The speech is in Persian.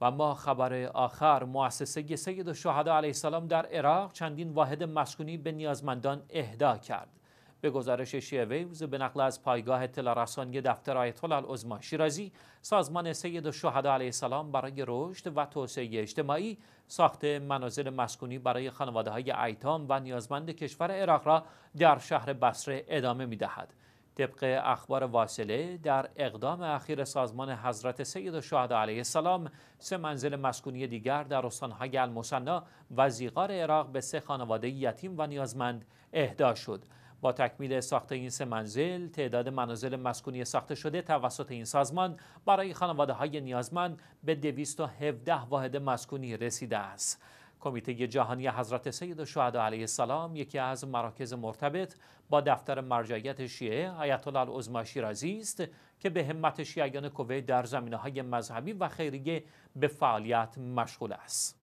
و ما خبر آخر مؤسسه سید و شهدا علیه السلام در عراق چندین واحد مسکونی به نیازمندان اهدا کرد به گزارش شیعه ویوز به نقل از پایگاه اطلاع رسانی دفتر آیت الله شیرازی سازمان سید و شهدا علیه السلام برای رشد و توسعه اجتماعی ساخت منازل مسکونی برای خانواده های ایتام و نیازمند کشور عراق را در شهر بصره ادامه می دهد. طبق اخبار واصله در اقدام اخیر سازمان حضرت سید و علیه السلام سه منزل مسکونی دیگر در استانهای المصنا و زیغار عراق به سه خانواده یتیم و نیازمند اهدا شد با تکمیل ساخت این سه منزل تعداد منازل مسکونی ساخته شده توسط این سازمان برای خانواده های نیازمند به 217 واحد مسکونی رسیده است کمیته جهانی حضرت سید شهدا علیه السلام یکی از مراکز مرتبط با دفتر مرجعیت شیعه آیت الله العظما شیرازی است که به همت شیعیان کویت در زمینه های مذهبی و خیریه به فعالیت مشغول است.